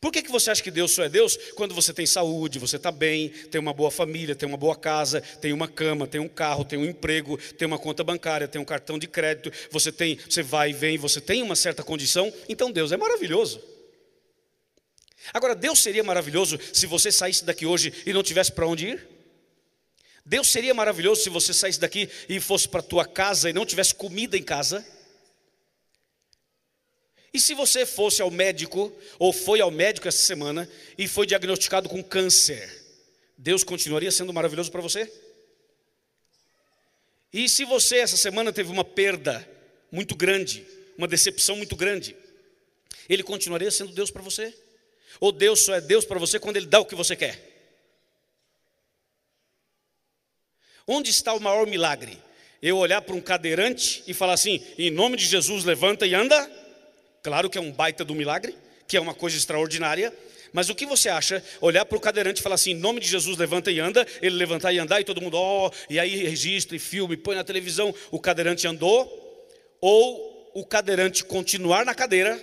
Por que, que você acha que Deus só é Deus quando você tem saúde, você está bem, tem uma boa família, tem uma boa casa, tem uma cama, tem um carro, tem um emprego, tem uma conta bancária, tem um cartão de crédito, você tem, você vai e vem, você tem uma certa condição, então Deus é maravilhoso. Agora, Deus seria maravilhoso se você saísse daqui hoje e não tivesse para onde ir? Deus seria maravilhoso se você saísse daqui e fosse para a tua casa e não tivesse comida em casa? E se você fosse ao médico, ou foi ao médico essa semana, e foi diagnosticado com câncer, Deus continuaria sendo maravilhoso para você? E se você essa semana teve uma perda muito grande, uma decepção muito grande, Ele continuaria sendo Deus para você? Ou Deus só é Deus para você quando Ele dá o que você quer? Onde está o maior milagre? Eu olhar para um cadeirante e falar assim: em nome de Jesus, levanta e anda? Claro que é um baita do milagre, que é uma coisa extraordinária, mas o que você acha? Olhar para o cadeirante e falar assim, em nome de Jesus, levanta e anda, ele levantar e andar, e todo mundo, ó, oh, e aí registra e filme, põe na televisão, o cadeirante andou, ou o cadeirante continuar na cadeira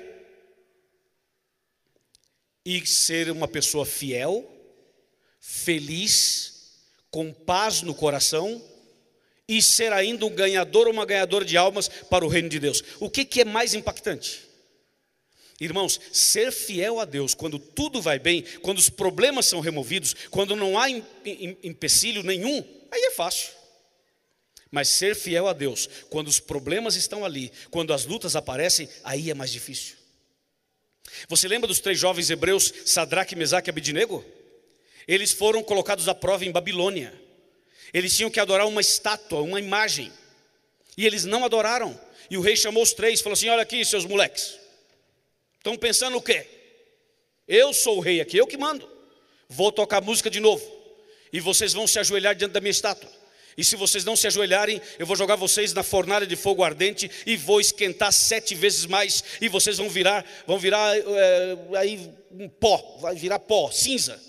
e ser uma pessoa fiel, feliz, com paz no coração e ser ainda um ganhador ou uma ganhadora de almas para o reino de Deus. O que, que é mais impactante? Irmãos, ser fiel a Deus quando tudo vai bem, quando os problemas são removidos, quando não há empecilho nenhum, aí é fácil. Mas ser fiel a Deus quando os problemas estão ali, quando as lutas aparecem, aí é mais difícil. Você lembra dos três jovens hebreus, Sadraque, Mesaque e Abidinego? Eles foram colocados à prova em Babilônia. Eles tinham que adorar uma estátua, uma imagem. E eles não adoraram. E o rei chamou os três, falou assim: Olha aqui, seus moleques. Estão pensando o quê? Eu sou o rei aqui, eu que mando. Vou tocar música de novo. E vocês vão se ajoelhar diante da minha estátua. E se vocês não se ajoelharem, eu vou jogar vocês na fornalha de fogo ardente e vou esquentar sete vezes mais. E vocês vão virar, vão virar é, aí um pó, vai virar pó, cinza.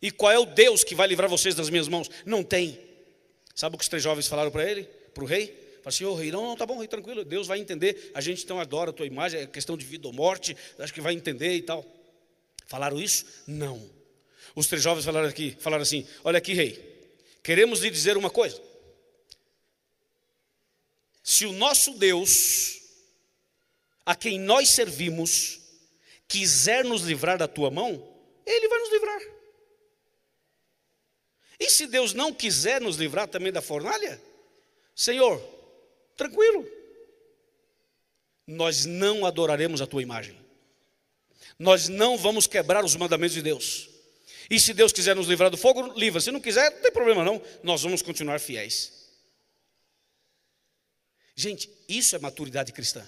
E qual é o Deus que vai livrar vocês das minhas mãos? Não tem. Sabe o que os três jovens falaram para ele, para o rei? Fala Senhor, assim, rei, não, não, tá bom, rei, tranquilo, Deus vai entender. A gente então adora a tua imagem, é questão de vida ou morte, acho que vai entender e tal. Falaram isso? Não. Os três jovens falaram aqui, falaram assim: olha aqui, rei, queremos lhe dizer uma coisa. Se o nosso Deus, a quem nós servimos, quiser nos livrar da tua mão, ele vai nos livrar. E se Deus não quiser nos livrar também da fornalha? Senhor, Tranquilo. Nós não adoraremos a tua imagem. Nós não vamos quebrar os mandamentos de Deus. E se Deus quiser nos livrar do fogo, livra. Se não quiser, não tem problema não. Nós vamos continuar fiéis. Gente, isso é maturidade cristã.